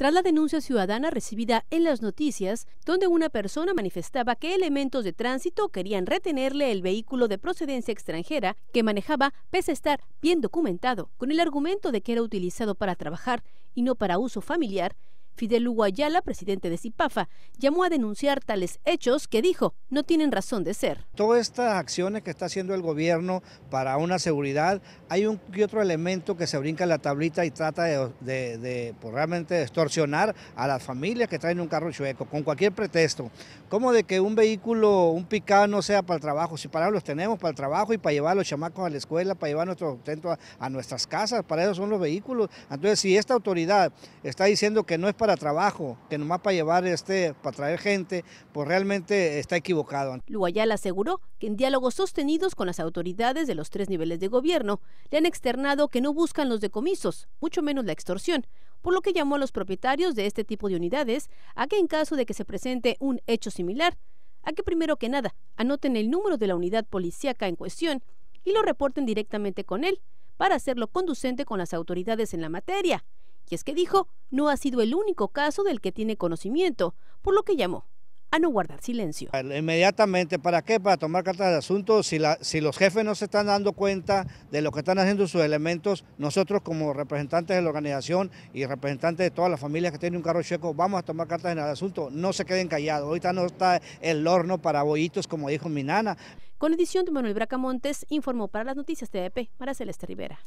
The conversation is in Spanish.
tras la denuncia ciudadana recibida en las noticias, donde una persona manifestaba que elementos de tránsito querían retenerle el vehículo de procedencia extranjera que manejaba pese a estar bien documentado, con el argumento de que era utilizado para trabajar y no para uso familiar, Fidel Uguayala, presidente de CIPAFA, llamó a denunciar tales hechos que dijo no tienen razón de ser. Todas estas acciones que está haciendo el gobierno para una seguridad, hay un y otro elemento que se brinca en la tablita y trata de, pues, realmente extorsionar a las familias que traen un carro chueco, con cualquier pretexto. Como de que un vehículo, un picado no sea para el trabajo, si para los tenemos para el trabajo y para llevar a los chamacos a la escuela, para llevar nuestro sustento a, a nuestras casas, para eso son los vehículos. Entonces, si esta autoridad está diciendo que no es para trabajo, que nomás para llevar, este, para traer gente, pues realmente está equivocado. Luayala aseguró que en diálogos sostenidos con las autoridades de los tres niveles de gobierno, le han externado que no buscan los decomisos, mucho menos la extorsión, por lo que llamó a los propietarios de este tipo de unidades a que en caso de que se presente un hecho similar, a que primero que nada anoten el número de la unidad policíaca en cuestión y lo reporten directamente con él para hacerlo conducente con las autoridades en la materia. Y es que dijo, no ha sido el único caso del que tiene conocimiento, por lo que llamó a no guardar silencio. Inmediatamente, ¿para qué? Para tomar cartas de asunto. Si, la, si los jefes no se están dando cuenta de lo que están haciendo sus elementos, nosotros como representantes de la organización y representantes de todas las familias que tienen un carro checo, vamos a tomar cartas en el asunto. No se queden callados. Ahorita no está el horno para bollitos, como dijo mi nana. Con edición de Manuel Bracamontes, informó para las noticias TDP, Mara Celeste Rivera.